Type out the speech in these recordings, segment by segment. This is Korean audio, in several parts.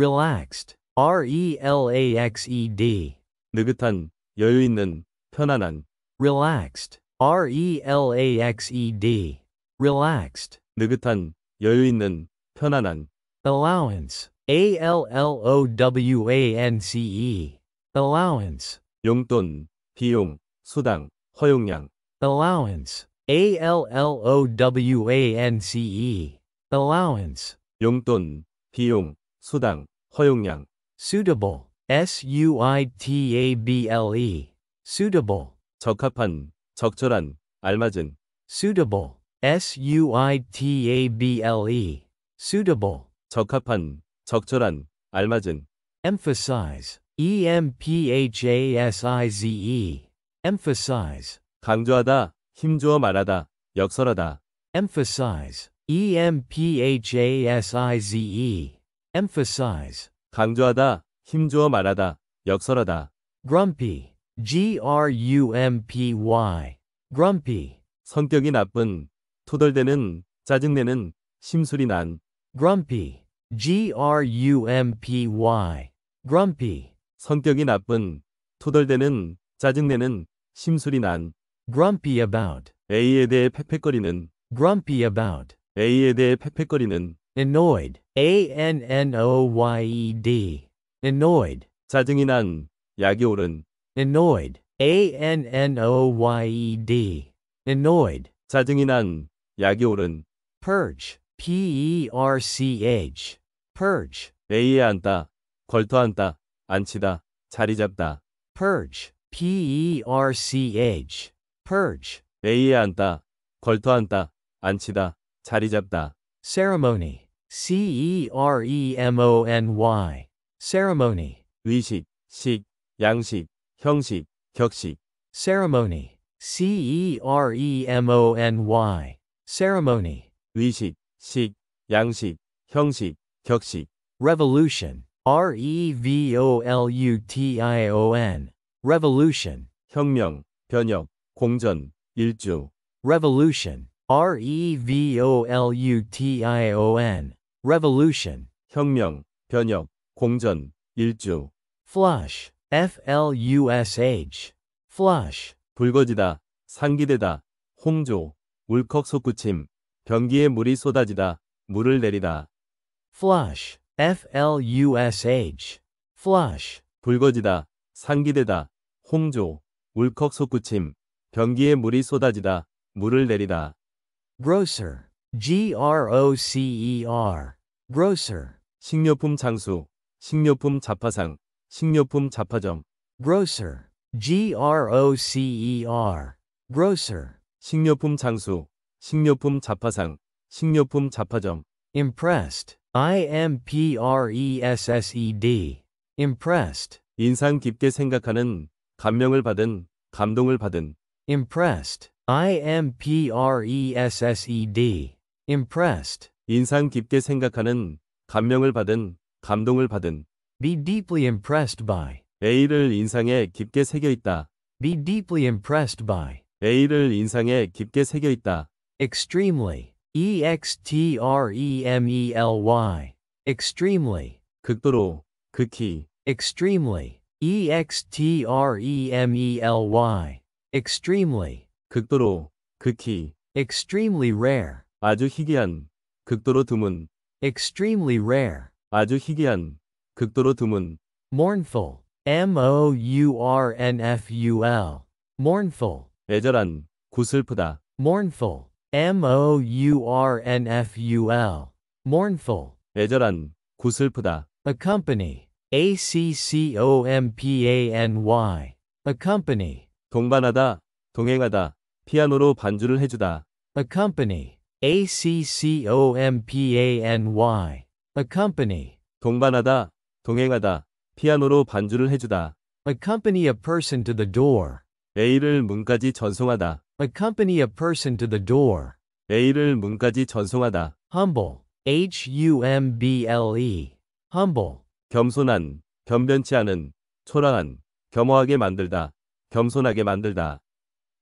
relaxed, R-E-L-A-X-E-D. 느긋한, 여유 있는, 편안한. relaxed, R-E-L-A-X-E-D. relaxed. 느긋한, 여유 있는, 편안한. allowance, A-L-L-O-W-A-N-C-E. allowance. 용돈, 비용, 수당, 허용량. allowance, A-L-L-O-W-A-N-C-E. allowance. 용돈, 비용, 수당, 허용량 suitable S U I T A B L E suitable 적합한 적절한 알맞은 suitable S U I T A B L E suitable 적합한 적절한 알맞은 emphasize E M P H A S I Z E emphasize 강조하다 힘주어 말하다 역설하다 emphasize E M P H A S I Z E emphasize 강조하다, 힘주어 말하다, 역설하다. grumpy G-R-U-M-P-Y grumpy 성격이 나쁜, 토덜대는, 짜증내는, 심술이 난. grumpy G-R-U-M-P-Y grumpy 성격이 나쁜, 토덜대는, 짜증내는, 심술이 난. grumpy about A에 대해 팩팩거리는 grumpy about A에 대해 팩팩거리는 annoyed, a n n o y e d, annoyed. 짜증이 난, 약이 오른. annoyed, a n n o y e d, annoyed. 짜증이 난, 약이 오른. purge, p e r c h, purge. A에 앉다, 걸터앉다, 앉히다, 자리 잡다. purge, p e r c h, purge. A에 앉다, 걸터앉다, 앉히다, 자리 잡다. ceremony, ceremony, ceremony, 의식, 식, 양식, 형식, 격식. ceremony, ceremony, ceremony, 의식, 식, 양식, 형식, 격식. revolution, revolution, revolution, 혁명, 변혁, 공전, 일주. revolution, revolution, revolution, 혁명, 변혁, 공전, 일주. flush, flush, flush. 불거지다, 상기되다, 홍조, 울컥 솟구침, 변기에 물이 쏟아지다, 물을 내리다. flush, flush, flush. 불거지다, 상기되다, 홍조, 울컥 솟구침, 변기에 물이 쏟아지다, 물을 내리다. grocer, grocer, grocer. 식료품 장수, 식료품 잡화상, 식료품 잡화점. grocer, grocer, grocer. 식료품 장수, 식료품 잡화상, 식료품 잡화점. impressed, impressed, impressed. 인상 깊게 생각하는, 감명을 받은, 감동을 받은. impressed, impressed. impressed. 인상 깊게 생각하는, 감명을 받은, 감동을 받은. Be deeply impressed by. A를 인상에 깊게 새겨 있다. Be deeply impressed by. A를 인상에 깊게 새겨 있다. Extremely. E X T R E M E L Y. Extremely. 극도로, 극히. Extremely. E X T R E M E L Y. Extremely. 극도로, 극히. Extremely rare. 아주 희귀한, 극도로 드문, extremely rare, 아주 희귀한, 극도로 드문, mournful, m-o-u-r-n-f-u-l, mournful, 애절한, 구슬프다, mournful, m-o-u-r-n-f-u-l, mournful, 애절한, 구슬프다, accompany, a-c-c-o-m-p-a-n-y, accompany, 동반하다, 동행하다, 피아노로 반주를 해주다, accompany, accompany, accompany. 동반하다, 동행하다, 피아노로 반주를 해주다. accompany a person to the door. A를 문까지 전송하다. accompany a person to the door. A를 문까지 전송하다. humble, h-u-m-b-l-e, humble. 겸손한, 겸변치 않은, 초라한, 겸허하게 만들다, 겸손하게 만들다.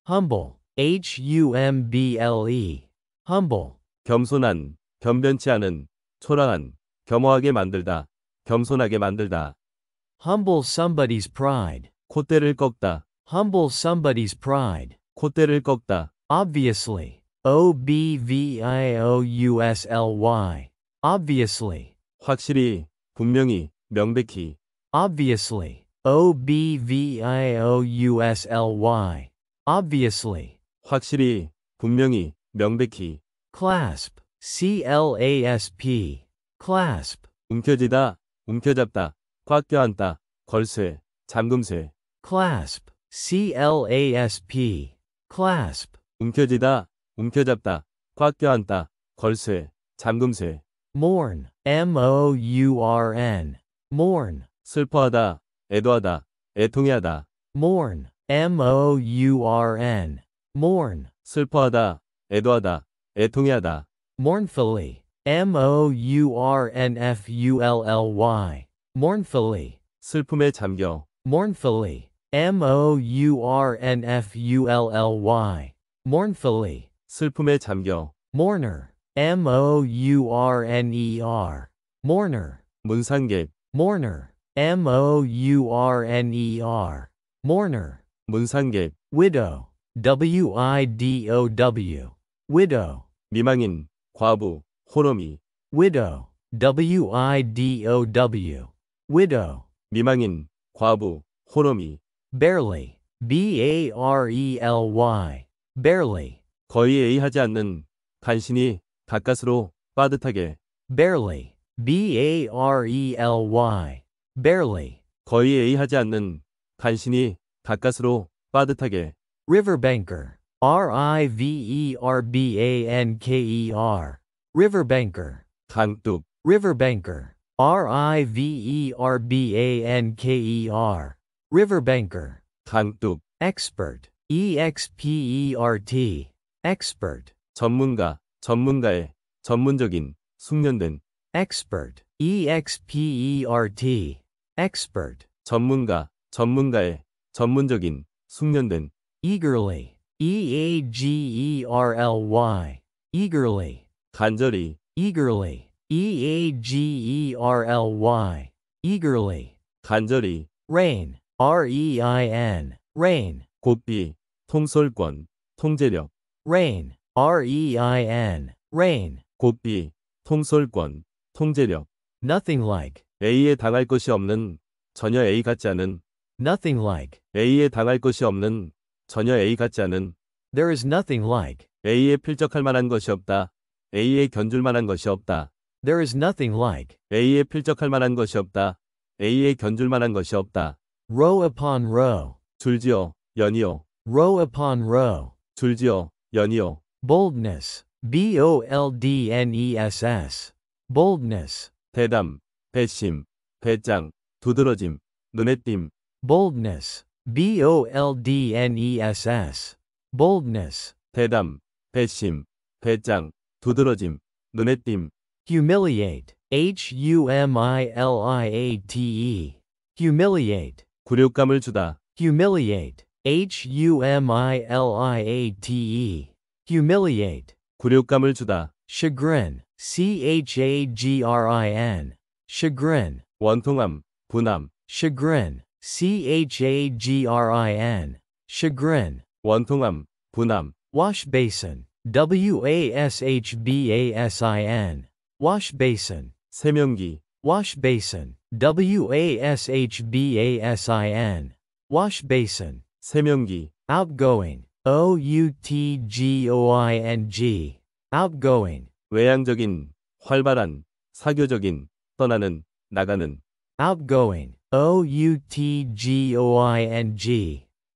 humble, h-u-m-b-l-e, humble, 겸손한, 변변치 않은, 초라한, 겸허하게 만들다, 겸손하게 만들다. humble somebody's pride, 콧대를 꺾다, humble somebody's pride, 콧대를 꺾다. obviously, obviously, obviously, 확실히, 분명히, 명백히, obviously, obviously, obviously, 확실히, 분명히, 명백히 clasp, clasp, clasp 움켜쥐다, 움켜잡다, 꽉 껴안다, 걸쇠, 잠금쇠 clasp, clasp, clasp 움켜쥐다, 움켜잡다, 꽉 껴안다, 걸쇠, 잠금쇠 mourn, m-o-u-r-n, mourn 슬퍼하다, 애도하다, 애통해하다 mourn, m-o-u-r-n, mourn 슬퍼하다, 애도하다, 애통해하다. mournfully, m-o-u-r-n-f-u-l-l-y, mournfully, 슬픔에 잠겨, mournfully, m-o-u-r-n-f-u-l-l-y, mournfully, 슬픔에 잠겨, mourner, m-o-u-r-n-e-r, mourner, 문상객, mourner, m-o-u-r-n-e-r, mourner, 문상객, widow, w-i-d-o-w, widow, 미망인, 과부, 호러미, widow, w-i-d-o-w, widow, 미망인, 과부, 호러미, barely, b-a-r-e-l-y, barely, 거의 예의하지 않는, 간신히, 가까스로, 빠듯하게, barely, b-a-r-e-l-y, barely, 거의 예의하지 않는, 간신히, 가까스로, 빠듯하게, riverbanker, R-I-V-E-R-B-A-N-K-E-R. Riverbanker. Handtub. Riverbanker. R-I-V-E-R-B-A-N-K-E-R. Riverbanker. Handtub. Expert. E-X-P-E-R-T. Expert. 전문가, 전문가의, 전문적인, 숙련된. Expert. E-X-P-E-R-T. Expert. 전문가, 전문가의, 전문적인, 숙련된. Eagerly. eagerly, eagerly, 간절히, eagerly, eagerly, eagerly, 간절히, rain, r-e-i-n, rain, 곧비, 통솔권, 통제력, rain, r-e-i-n, rain, 곧비, 통솔권, 통제력, nothing like, A에 당할 것이 없는, 전혀 A 같지 않은, nothing like, A에 당할 것이 없는, 전혀 A 같지 않은 There is nothing like A에 필적할 만한 것이 없다. A에 견줄 만한 것이 없다. There is nothing like A에 필적할 만한 것이 없다. A에 견줄 만한 것이 없다. row upon row 줄지어 연이어 row upon row 줄지어 연이어 boldness b o l d n e s s boldness 대담 배심 배짱 두드러짐 눈에 띈 boldness boldness, boldness, 대담, 배심, 배짱, 두드러짐, 눈에 띄임, humiliate, h-u-m-i-l-i-a-t-e, humiliate, 굴욕감을 주다, humiliate, h-u-m-i-l-i-a-t-e, humiliate, 굴욕감을 주다, chagrin, c-h-a-g-r-i-n, chagrin, 원통함, 분함, chagrin, CHAGRIN, chagrin. 원통함, 분함. Wash basin, WASHBASIN, wash basin. 세면기. Wash basin, WASHBASIN, wash basin. 세면기. Outgoing, OUTGOING, outgoing. 외향적인, 활발한, 사교적인, 떠나는, 나가는. Outgoing outgoing,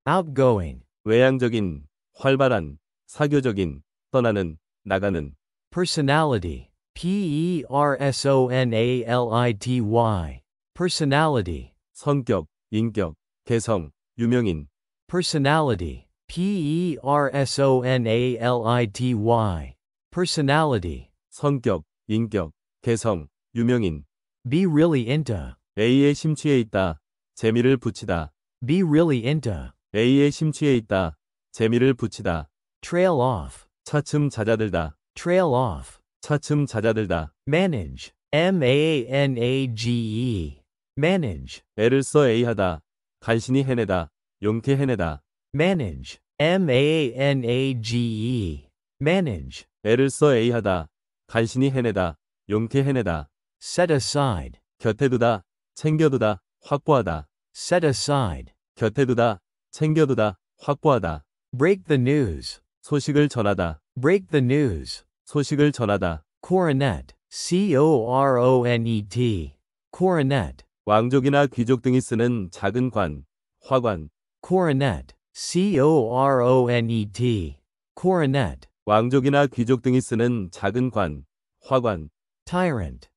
outgoing, 외향적인, 활발한, 사교적인, 떠나는, 나가는. personality, p-e-r-s-o-n-a-l-i-t-y, personality, 성격, 인격, 개성, 유명인. personality, p-e-r-s-o-n-a-l-i-t-y, personality, 성격, 인격, 개성, 유명인. be really into. A에 심취해 있다. 재미를 붙이다. Be really into. A에 심취해 있다. 재미를 붙이다. Trail off. 차츰 잦아들다. Trail off. 차츰 잦아들다. Manage. M-A-N-A-G-E. Manage. 애를 써 A하다. 간신히 해내다. 용케 해내다. Manage. M-A-N-A-G-E. Manage. 애를 써 A하다. 간신히 해내다. 용케 해내다. Set aside. 곁에 두다. 챙겨두다, 확보하다. set aside. 곁에두다, 챙겨두다, 확보하다. break the news. 소식을 전하다. break the news. 소식을 전하다. coronet. c-o-r-o-n-e-t. coronet. 왕족이나 귀족 등이 쓰는 작은 관, 화관. coronet. c-o-r-o-n-e-t. coronet. 왕족이나 귀족 등이 쓰는 작은 관, 화관. tyrant.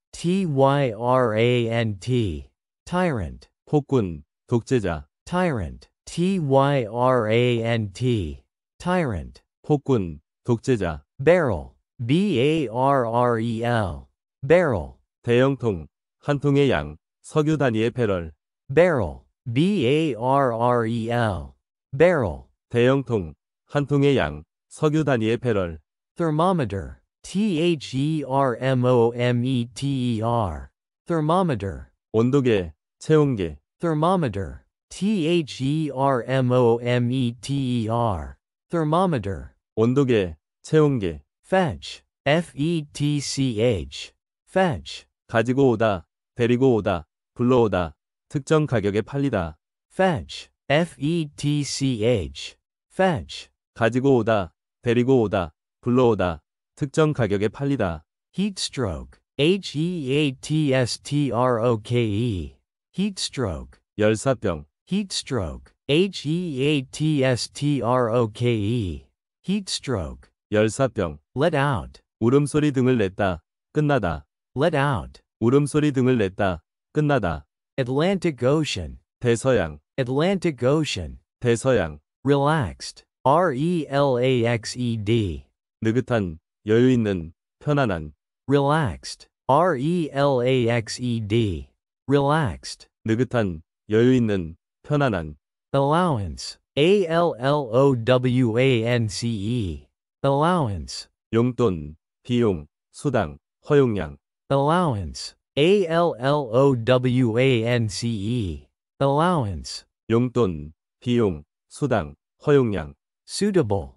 tyrant, tyrant, 폭군, 독재자, tyrant, tyrant, tyrant, 폭군, 독재자, barrel, barrel, barrel, 대형통, 한 통의 양, 석유 단위의 배럴, barrel, barrel, barrel, 대형통, 한 통의 양, 석유 단위의 배럴, thermometer, thermometer thermometer 온도계, 체온계 thermometer thermometer thermometer 온도계, 체온계 fetch fetch fetch 가지고 오다, 데리고 오다, 불러오다, 특정 가격에 팔리다 fetch fetch fetch 가지고 오다, 데리고 오다, 불러오다, 특정 가격에 팔리다. heat stroke H E A T S T R O K E heat stroke 열사병 heat stroke H E A T S T R O K E heat stroke 열사병 let out 울음소리 등을 냈다. 끝나다. let out 울음소리 등을 냈다. 끝나다. Atlantic Ocean 대서양 Atlantic Ocean 대서양 relaxed R E L A X E D 느긋한 여유 있는, 편안한. relaxed, R-E-L-A-X-E-D, relaxed. 느긋한, 여유 있는, 편안한. allowance, A-L-L-O-W-A-N-C-E, allowance. 용돈, 비용, 수당, 허용량. allowance, A-L-L-O-W-A-N-C-E, allowance. 용돈, 비용, 수당, 허용량. suitable,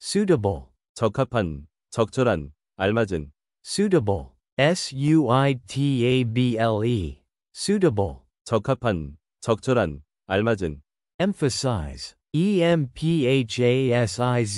suitable, suitable, 적합한, 적절한, 알맞은. suitable, suitable, suitable, 적합한, 적절한, 알맞은. emphasize, emphasize,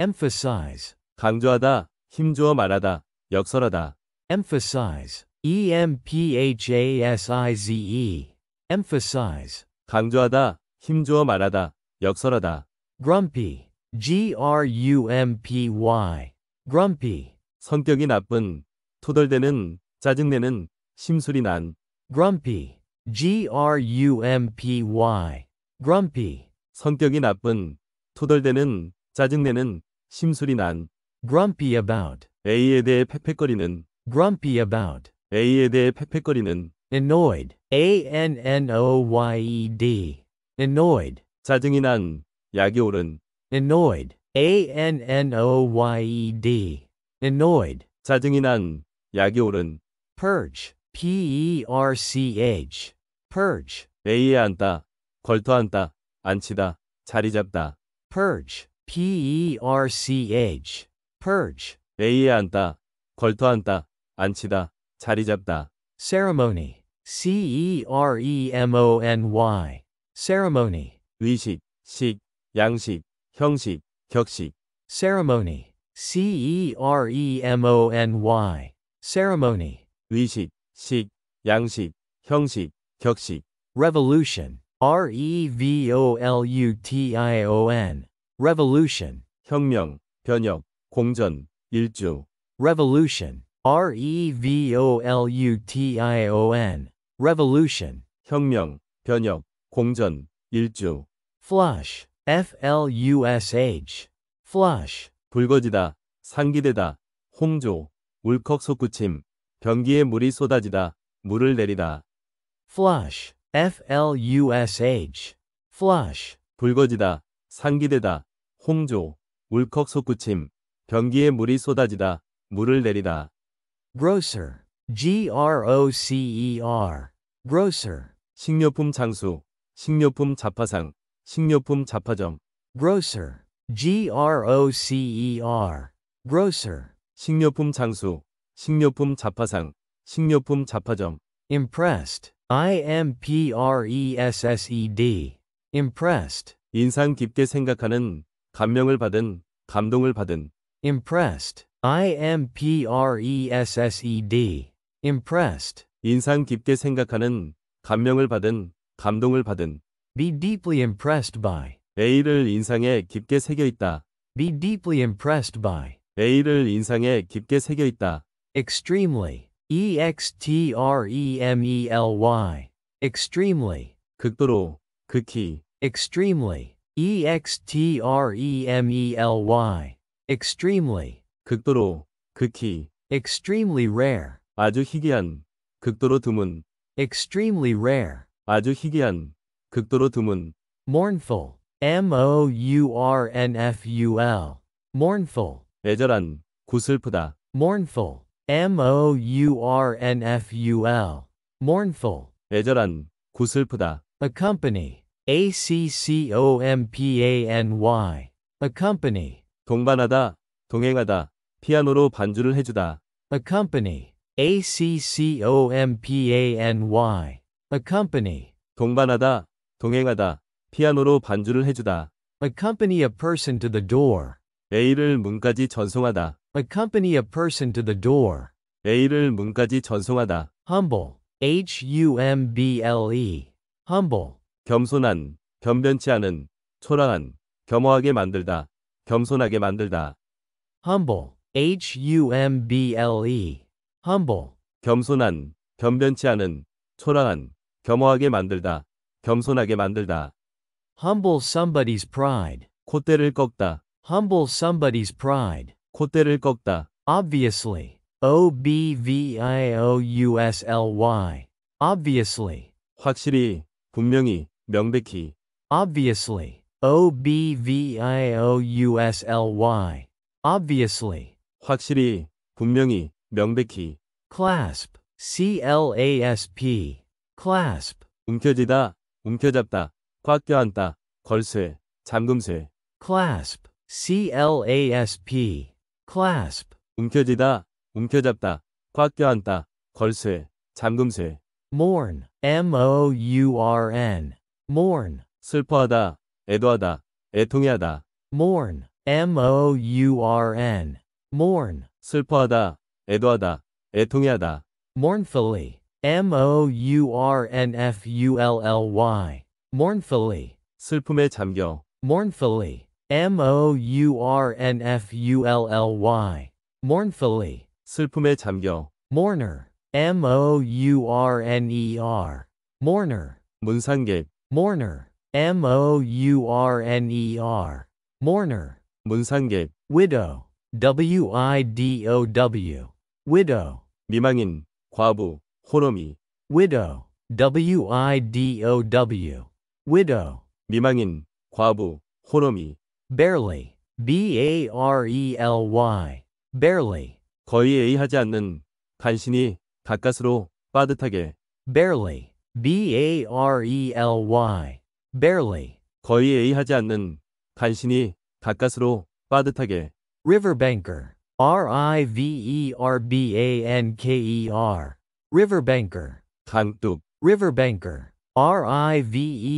emphasize, 강조하다, 힘주어 말하다, 역설하다. emphasize, emphasize, emphasize, 강조하다, 힘주어 말하다, 역설하다. grumpy, g-r-u-m-p-y, grumpy. 성격이 나쁜, 토덜대는, 짜증내는, 심술이 난. grumpy, g-r-u-m-p-y, grumpy. 성격이 나쁜, 토덜대는, 짜증내는, 심술이 난. grumpy about, A에 대해 팩팩거리는. grumpy about, A에 대해 팩팩거리는. annoyed, a-n-n-o-y-e-d. annoyed 짜증이 난 약이 오른 annoyed a n n o y e d annoyed 짜증이 난 약이 오른 purge p e r c h purge A에 앉다 걸터앉다 앉히다 자리 잡다 purge p e r c h purge A에 앉다 걸터앉다 앉히다 자리 잡다 ceremony c e r e m o n y ceremony 의식, 식, 양식, 형식, 격식 ceremony C E R E M O N Y ceremony 의식, 식, 양식, 형식, 격식 revolution R E V O L U T I O N revolution 혁명, 변혁, 공전, 일주 revolution R E V O L U T I O N revolution 혁명, 변혁, 공전, 일주. flush, f-l-u-s-h, flush. 불거지다, 상기되다, 홍조, 울컥 솟구침, 변기에 물이 쏟아지다, 물을 내리다. flush, f-l-u-s-h, flush. 불거지다, 상기되다, 홍조, 울컥 솟구침, 변기에 물이 쏟아지다, 물을 내리다. grocer, g-r-o-c-e-r, e grocer. 식료품 장수, 식료품 잡화상, 식료품 잡화점. grocer, G-R-O-C-E-R, grocer. 식료품 장수, 식료품 잡화상, 식료품 잡화점. impressed, I-M-P-R-E-S-S-E-D, impressed. 인상 깊게 생각하는, 감명을 받은, 감동을 받은. impressed, I-M-P-R-E-S-S-E-D, impressed. 인상 깊게 생각하는, 감명을 받은, 감동을 받은 be deeply impressed by A를 인상에 깊게 새겨 있다. be deeply impressed by A를 인상에 깊게 새겨 있다. extremely e x t r e m e l y extremely 극도로 극히 extremely e x t r e m e l y extremely 극도로 극히 extremely rare 아주 희귀한 극도로 드문 extremely rare 아주 희귀한, 극도로 드문. mournful, m-o-u-r-n-f-u-l, mournful. 애절한, 구슬프다. mournful, m-o-u-r-n-f-u-l, mournful. 애절한, 구슬프다. accompany, a-c-c-o-m-p-a-n-y, accompany. 동반하다, 동행하다. 피아노로 반주를 해주다. accompany, a-c-c-o-m-p-a-n-y. accompany 동반하다, 동행하다, 피아노로 반주를 해주다. accompany a person to the door A를 문까지 전송하다. accompany a person to the door A를 문까지 전송하다. humble h u m b l e humble 겸손한, 변변치 않은, 초라한, 겸허하게 만들다. 겸손하게 만들다. humble h u m b l e humble 겸손한, 변변치 않은, 초라한, 겸허하게 만들다. 겸손하게 만들다. humble somebody's pride. 콧대를 꺾다. humble somebody's pride. 콧대를 꺾다. obviously. O B V I O U S L Y. obviously. 확실히, 분명히, 명백히. obviously. O B V I O U S L Y. obviously. 확실히, 분명히, 명백히. clasp. C L A S P. clasp 움켜쥐다, 움켜잡다, 꽉 껴안다, 걸쇠, 잠금쇠 clasp C L A S P clasp 움켜쥐다, 움켜잡다, 꽉 껴안다, 걸쇠, 잠금쇠 mourn M O U R N mourn 슬퍼하다, 애도하다, 애통해하다 mourn M O U R N mourn 슬퍼하다, 애도하다, 애통해하다 mournfully mournfully, mournfully, 슬픔에 잠겨, mournfully, mournfully, mournfully, 슬픔에 잠겨, mourner, m-o-u-r-n-e-r, mourner, 문상객, mourner, m-o-u-r-n-e-r, mourner, 문상객, widow, w-i-d-o-w, widow, 미망인, 과부, 호놈이 widow, w-i-d-o-w, widow, 미망인 과부 호놈이 barely, b-a-r-e-l-y, barely, 거의 예이하지 않는 간신히 가까스로 빠듯하게 barely, b-a-r-e-l-y, barely, 거의 예이하지 않는 간신히 가까스로 빠듯하게 riverbanker, r-i-v-e-r-b-a-n-k-e-r, Riverbanker. Handuk. Riverbanker. R I V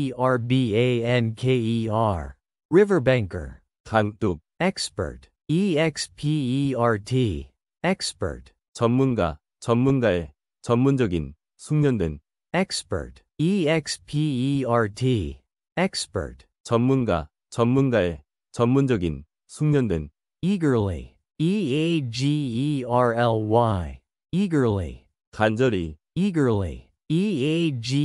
E R B A N K E R. Riverbanker. Handuk. Expert. E X P E R T. Expert. 전문가, 전문가의, 전문적인, 숙련된. Expert. E X P E R T. Expert. 전문가, 전문가의, 전문적인, 숙련된. Eagerly. E A G E R L Y. Eagerly. 간절히 eagerly E A G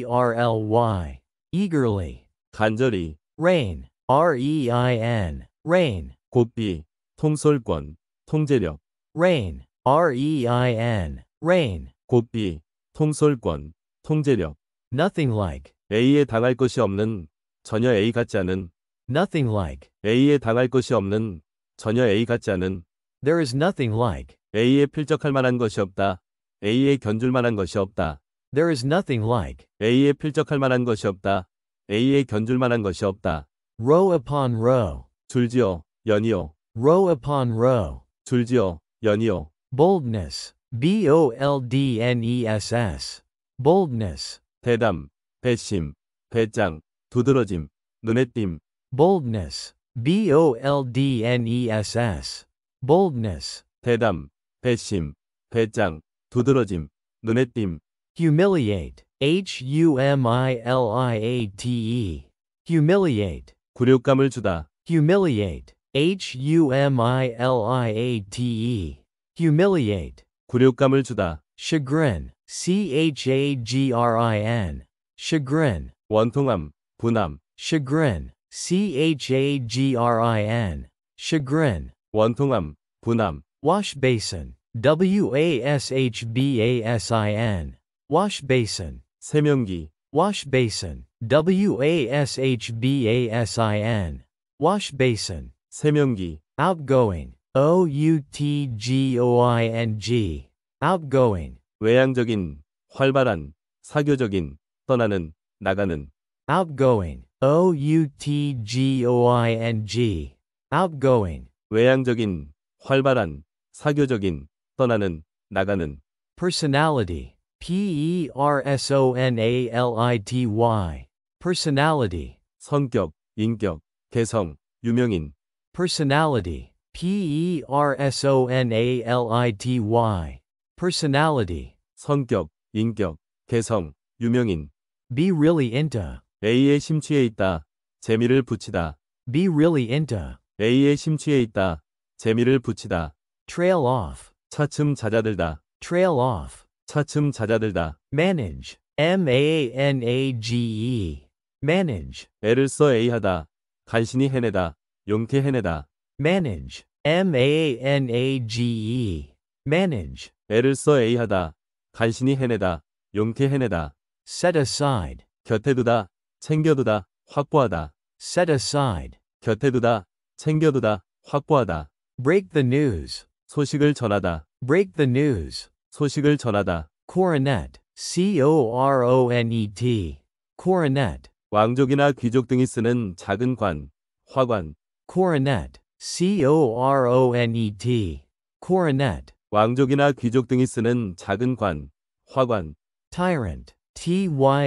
E R L Y eagerly 간절히 rain R E I N rain 고비 통솔권 통제력 rain R E I N rain 고비 통솔권 통제력 nothing like A에 당할 것이 없는 전혀 A 같지 않은 nothing like A에 당할 것이 없는 전혀 A 같지 않은 there is nothing like A에 필적할 만한 것이 없다 A에 견줄 만한 것이 없다. There is nothing like A에 필적할 만한 것이 없다. A에 견줄 만한 것이 없다. row upon row 줄지어 연이어 row upon row 줄지어 연이어 boldness b o l d n e s s boldness 대담 배심 배짱 두드러짐 눈에 띈 boldness b o l d n e s s boldness 대담 배심 배짱 두드러짐, 눈에 띄임. humiliate, h-u-m-i-l-i-a-t-e, humiliate. 굴욕감을 주다. humiliate, h-u-m-i-l-i-a-t-e, humiliate. 굴욕감을 주다. chagrin, c-h-a-g-r-i-n, chagrin. 원통함, 분함. chagrin, c-h-a-g-r-i-n, chagrin. 원통함, 분함. wash basin, washbasin, wash basin, 세면기, wash basin, washbasin, wash basin, 세면기, outgoing, outgoing, outgoing, 외향적인, 활발한, 사교적인, 떠나는, 나가는, outgoing, outgoing, outgoing, 외향적인, 활발한, 사교적인, 떠나는, 나가는. personality, p-e-r-s-o-n-a-l-i-t-y, personality. 성격, 인격, 개성, 유명인. personality, p-e-r-s-o-n-a-l-i-t-y, personality. 성격, 인격, 개성, 유명인. be really into. A에 심취해 있다. 재미를 붙이다. be really into. A에 심취해 있다. 재미를 붙이다. trail off. 차츰 잦아들다. trail off. 차츰 잦아들다. manage. M-A-N-A-G-E. manage. 애를 써 A하다. 간신히 해내다. 용케 해내다. manage. M-A-N-A-G-E. manage. 애를 써 A하다. 간신히 해내다. 용케 해내다. set aside. 곁에 두다. 챙겨두다. 확보하다. set aside. 곁에 두다. 챙겨두다. 확보하다. break the news. 소식을 전하다. break the news. 소식을 전하다. coronet, c-o-r-o-n-e-t, coronet, 왕족이나 귀족 등이 쓰는 작은 관, 화관. coronet, c-o-r-o-n-e-t, coronet, 왕족이나 귀족 등이 쓰는 작은 관, 화관. tyrant, t-y-r-a-n-t,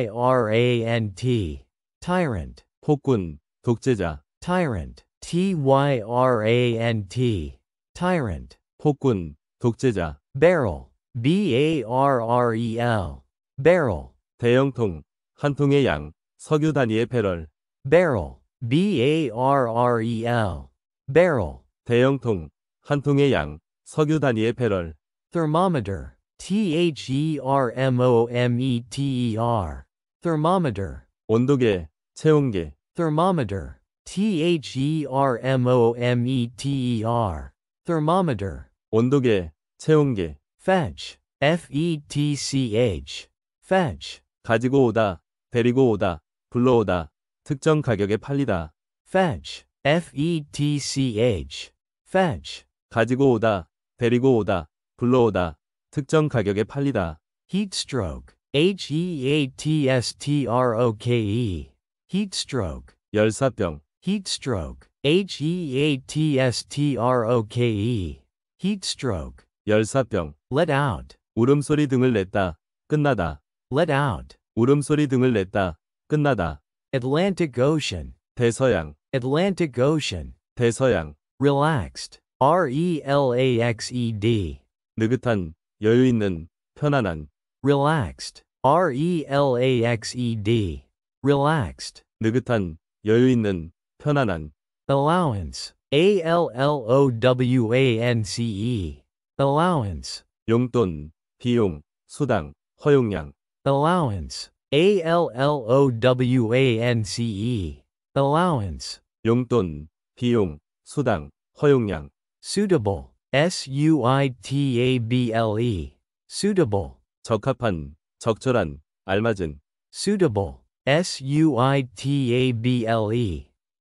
tyrant, 폭군, 독재자. tyrant, t-y-r-a-n-t, tyrant. 폭군, 독재자. barrel, b-a-r-r-e-l, barrel. 대형통, 한 통의 양, 석유 단위의 배럴. barrel, b-a-r-r-e-l, barrel. 대형통, 한 통의 양, 석유 단위의 배럴. thermometer, t-h-e-r-m-o-m-e-t-e-r, thermometer. 온도계, 체온계. thermometer, t-h-e-r-m-o-m-e-t-e-r, thermometer. 온도계, 체온계, fetch, f-e-t-c-h, fetch. 가지고 오다, 데리고 오다, 불러오다, 특정 가격에 팔리다. fetch, f-e-t-c-h, fetch. 가지고 오다, 데리고 오다, 불러오다, 특정 가격에 팔리다. heat stroke, h-e-a-t-s-t-r-o-k-e, heat stroke. 열사병, heat stroke, h-e-a-t-s-t-r-o-k-e. heat stroke, 열사병, let out, 울음소리 등을 냈다, 끝나다, let out, 울음소리 등을 냈다, 끝나다. Atlantic Ocean, 대서양, Atlantic Ocean, 대서양. relaxed, R-E-L-A-X-E-D, 느긋한, 여유 있는, 편안한. relaxed, R-E-L-A-X-E-D, relaxed, 느긋한, 여유 있는, 편안한. allowance, allowance allowance 용돈, 비용, 수당, 허용량 allowance allowance allowance 용돈, 비용, 수당, 허용량 suitable suitable suitable 적합한, 적절한, 알맞은 suitable suitable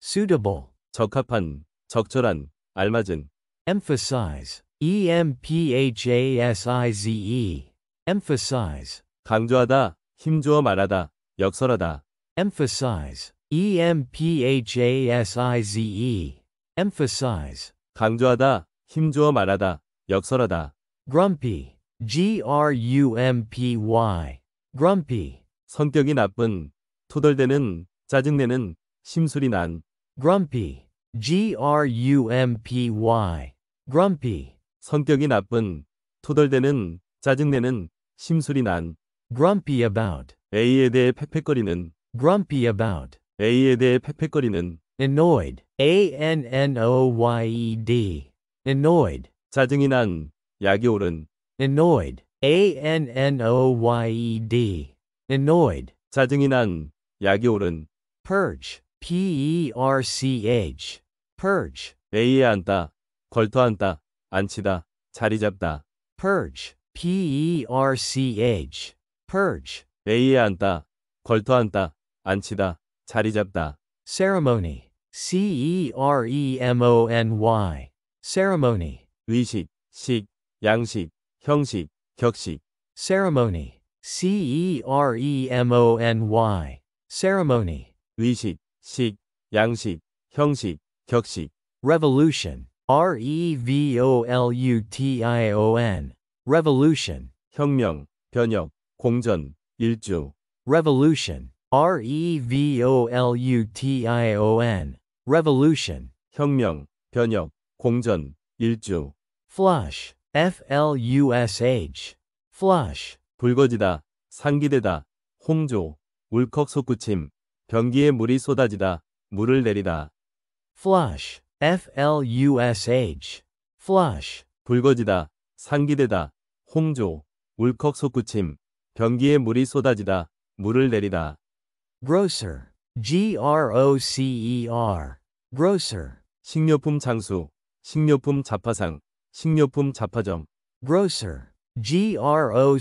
suitable 적합한, 적절한, 알맞은. emphasize, e m p h a s i z e, emphasize, 강조하다, 힘주어 말하다, 역설하다. emphasize, e m p h a s i z e, emphasize, 강조하다, 힘주어 말하다, 역설하다. grumpy, g r u m p y, grumpy, 성격이 나쁜, 토덜대는, 짜증내는, 심술이 난. grumpy. grumpy, grumpy. 성격이 나쁜, 토덜대는, 짜증내는, 심술이 난. grumpy about. A에 대해 팩팩거리는. grumpy about. A에 대해 팩팩거리는. annoyed, a-n-n-o-y-e-d. annoyed. 짜증이 난, 약이 오른. annoyed, a-n-n-o-y-e-d. annoyed. 짜증이 난, 약이 오른. purge, p-e-r-c-h. purge A에 앉다, 걸터앉다, 앉히다, 자리 잡다. purge P E R C H purge A에 앉다, 걸터앉다, 앉히다, 자리 잡다. ceremony C E R E M O N Y ceremony 의식, 식, 양식, 형식, 격식. ceremony C E R E M O N Y ceremony 의식, 식, 양식, 형식, 격식 revolution R E V O L U T I O N revolution 혁명 변혁 공전 일주 revolution R E V O L U T I O N revolution 혁명 변혁 공전 일주 flush F L U S H flush 불거지다 상기되다 홍조 울컥 솟구침 변기에 물이 쏟아지다 물을 내리다 flush, f-l-u-s-h, flush. 불거지다, 상기되다, 홍조, 울컥 솟구침, 변기에 물이 쏟아지다, 물을 내리다. grocer, g-r-o-c-e-r, e grocer. 식료품 장수, 식료품 자파상 식료품 자파점 grocer, g-r-o-c-e-r,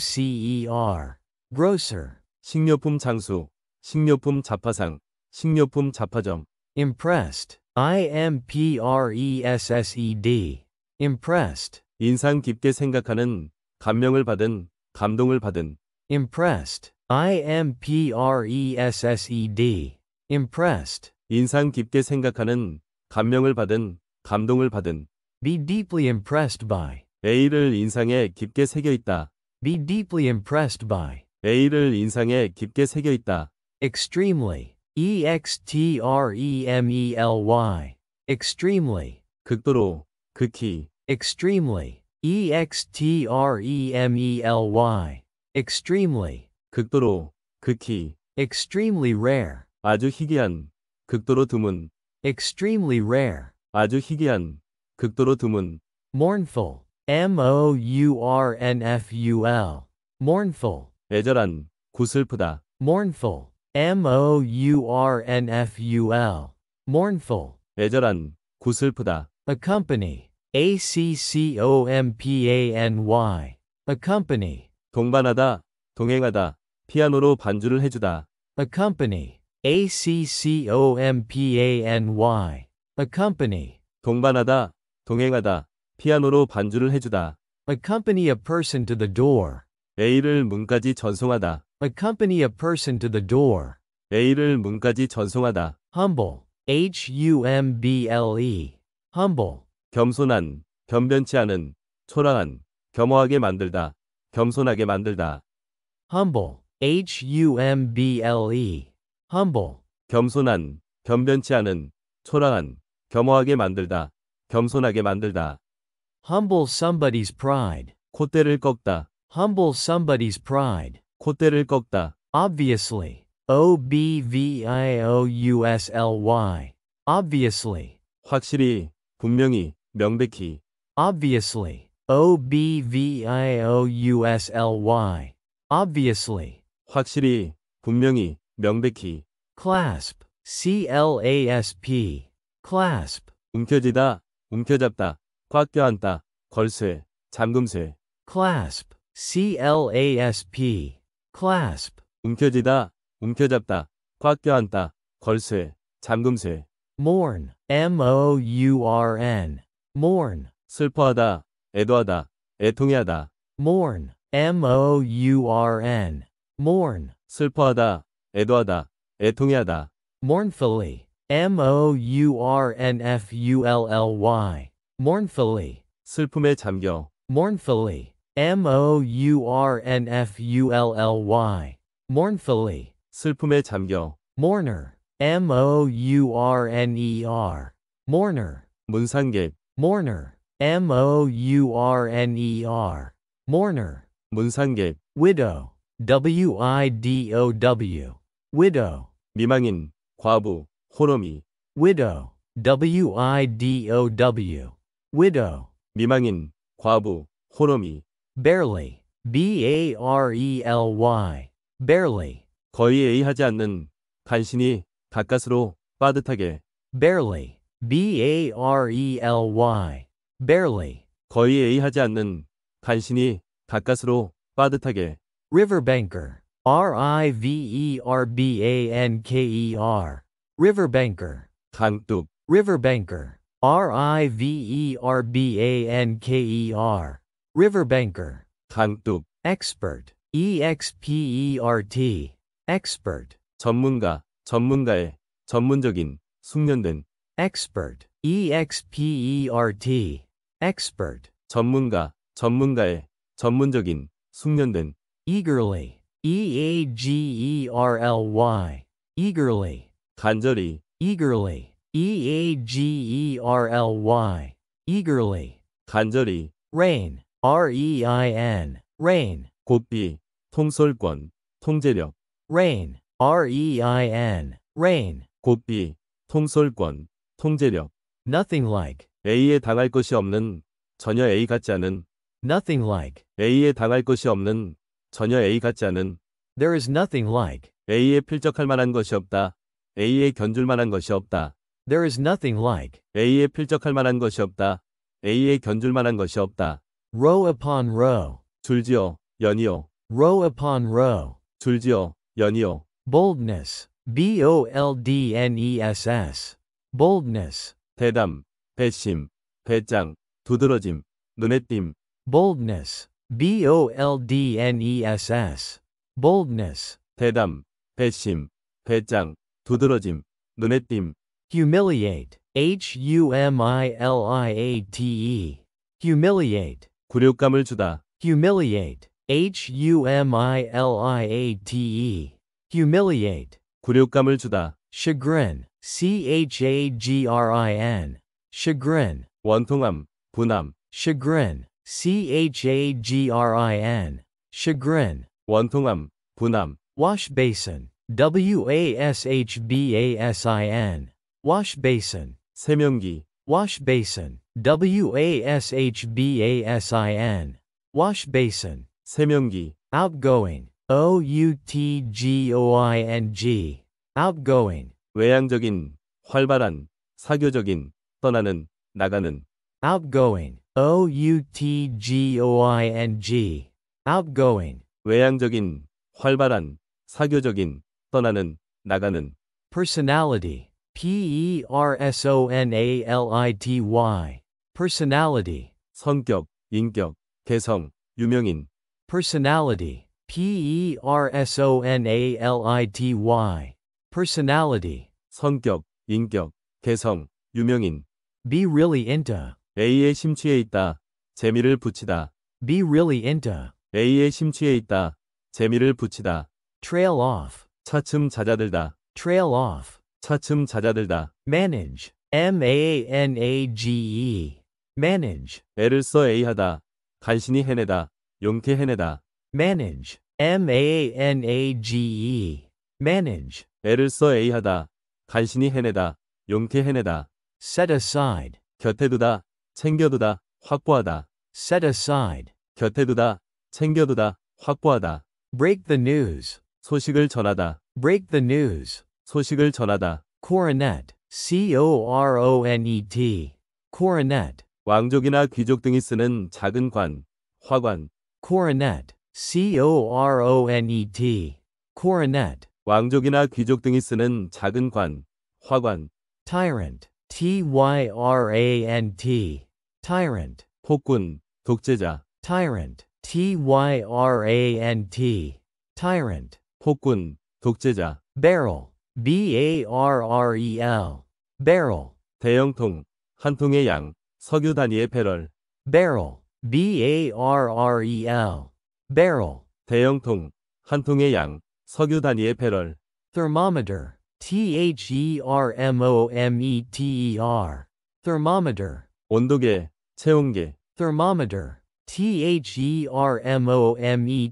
e grocer. 식료품 장수, 식료품 자파상 식료품 자파점 impressed, impressed. impressed. 인상 깊게 생각하는, 감명을 받은, 감동을 받은. impressed. impressed. impressed. 인상 깊게 생각하는, 감명을 받은, 감동을 받은. be deeply impressed by. A를 인상에 깊게 새겨 있다. be deeply impressed by. A를 인상에 깊게 새겨 있다. extremely extremely, extremely, 극도로, 극히, extremely, extremely, extremely, 극도로, 극히, extremely rare, 아주 희귀한, 극도로 드문, extremely rare, 아주 희귀한, 극도로 드문, mournful, m-o-u-r-n-f-u-l, mournful, 애절한, 구슬프다, mournful, mournful, mournful. 애절한, 구슬프다. accompany, accompany, accompany. 동반하다, 동행하다. 피아노로 반주를 해주다. accompany, accompany, accompany. 동반하다, 동행하다. 피아노로 반주를 해주다. accompany a person to the door. A를 문까지 전송하다. Accompany a person to the door. A를 문까지 전송하다. Humble. H-U-M-B-L-E. Humble. 겸손한, 변변치 않은, 초라한, 겸허하게 만들다. 겸손하게 만들다. Humble. H-U-M-B-L-E. Humble. 겸손한, 변변치 않은, 초라한, 겸허하게 만들다. 겸손하게 만들다. Humble somebody's pride. 콧대를 꺾다. Humble somebody's pride. 콧대를 꺾다. Obviously. O-B-V-I-O-U-S-L-Y. Obviously. 확실히, 분명히, 명백히. Obviously. O-B-V-I-O-U-S-L-Y. Obviously. 확실히, 분명히, 명백히. Clasp. C-L-A-S-P. Clasp. 움켜쥐다, 움켜잡다, 꽉 껴안다, 걸쇠, 잠금쇠. Clasp. C-L-A-S-P. clasp 움켜쥐다, 움켜잡다, 꽉 껴안다, 걸쇠, 잠금쇠 mourn m o u r n mourn 슬퍼하다, 애도하다, 애통해하다 mourn m o u r n mourn 슬퍼하다, 애도하다, 애통해하다 mournfully m o u r n f u l l y mournfully 슬픔에 잠겨 mournfully M-O-U-R-N-F-U-L-L-Y. mournfully. 슬픔에 잠겨. mourner. M-O-U-R-N-E-R. mourner. 문상객. mourner. M-O-U-R-N-E-R. mourner. 문상객. widow. W-I-D-O-W. widow. 미망인, 과부, 호러미. widow. W-I-D-O-W. widow. 미망인, 과부, 호러미. barely, b-a-r-e-l-y, barely. 거의 A하지 않는, 간신히, 가까스로, 빠듯하게. barely, b-a-r-e-l-y, barely. 거의 A하지 않는, 간신히, 가까스로, 빠듯하게. riverbanker, r-i-v-e-r-b-a-n-k-e-r, riverbanker. 강둑. riverbanker, r-i-v-e-r-b-a-n-k-e-r. Riverbanker. expert. expert. expert. 전문가, 전문가의, 전문적인, 숙련된. expert. expert. expert. 전문가, 전문가의, 전문적인, 숙련된. eagerly. eagerly. eagerly. 간절히. eagerly. eagerly. eagerly. 간절히. rain. R-E-I-N, reign. 곧비, 통솔권, 통제력. reign, R-E-I-N, reign. 곧비, 통솔권, 통제력. nothing like. A에 당할 것이 없는, 전혀 A 같지 않은. nothing like. A에 당할 것이 없는, 전혀 A 같지 않은. there is nothing like. A에 필적할 만한 것이 없다. A에 견줄 만한 것이 없다. There is nothing like. A에 필적할 만한 것이 없다. A에 견줄 만한 것이 없다. row upon row, 줄지어, 연이어, row upon row, 줄지어, 연이어, boldness, b-o-l-d-n-e-s-s, boldness, 대담, 배심, 배짱, 두드러짐, 눈에 띈, boldness, b-o-l-d-n-e-s-s, boldness, 대담, 배심, 배짱, 두드러짐, 눈에 띈, humiliate, h-u-m-i-l-i-a-t-e, humiliate, 굴욕감을 주다. humiliate, h-u-m-i-l-i-a-t-e, humiliate. 굴욕감을 주다. chagrin, c-h-a-g-r-i-n, chagrin. 원통함, 분함. chagrin, c-h-a-g-r-i-n, chagrin. 원통함, 분함. wash basin, w-a-s-h-b-a-s-i-n, wash basin. 세면기, Wash basin. W A S H B A S I N. Wash basin. 세면기. Outgoing. O U T G O I N G. Outgoing. 외향적인, 활발한, 사교적인, 떠나는, 나가는. Outgoing. O U T G O I N G. Outgoing. 외향적인, 활발한, 사교적인, 떠나는, 나가는. Personality. personality, personality, 성격, 인격, 개성, 유명인. personality, personality, personality, 성격, 인격, 개성, 유명인. be really into. A에 심취해 있다. 재미를 붙이다. be really into. A에 심취해 있다. 재미를 붙이다. trail off. 차츰 잦아들다. trail off. 차츰 잦아들다. manage, m-a-n-a-g-e, manage. 애를 써 A하다. 간신히 해내다. 용케 해내다. manage, m-a-n-a-g-e, manage. 애를 써 A하다. 간신히 해내다. 용케 해내다. set aside, 곁에 두다. 챙겨두다. 확보하다. set aside, 곁에 두다. 챙겨두다. 확보하다. break the news, 소식을 전하다. break the news. 소식을 전하다. coronet, c-o-r-o-n-e-t, coronet. 왕족이나 귀족 등이 쓰는 작은 관, 화관. coronet, c-o-r-o-n-e-t, coronet. 왕족이나 귀족 등이 쓰는 작은 관, 화관. tyrant, t-y-r-a-n-t, tyrant. 폭군, 독재자. tyrant, t-y-r-a-n-t, tyrant. 폭군, 독재자. barrel, barrel, barrel. 대형통, 한 통의 양, 석유 단위의 배럴. barrel, barrel, barrel. 대형통, 한 통의 양, 석유 단위의 배럴. thermometer, thermometer, thermometer. 온도계, 체온계. thermometer, thermometer,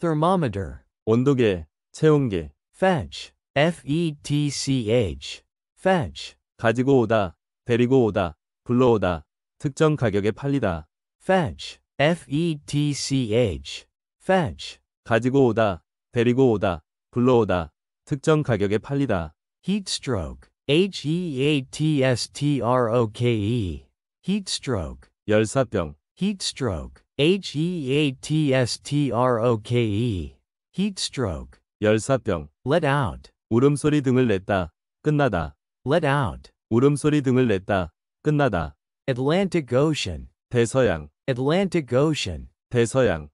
thermometer. 온도계, 체온계. fetch, f-e-t-c-h, fetch. 가지고 오다, 데리고 오다, 불러오다, 특정 가격에 팔리다. fetch, f-e-t-c-h, fetch. 가지고 오다, 데리고 오다, 불러오다, 특정 가격에 팔리다. heat stroke, h-e-a-t-s-t-r-o-k-e, heat stroke. 열사병, heat stroke, h-e-a-t-s-t-r-o-k-e, heat stroke. 열사병 let out 울음소리 등을 냈다. 끝나다. let out 울음소리 등을 냈다. 끝나다. Atlantic Ocean 대서양 Atlantic Ocean 대서양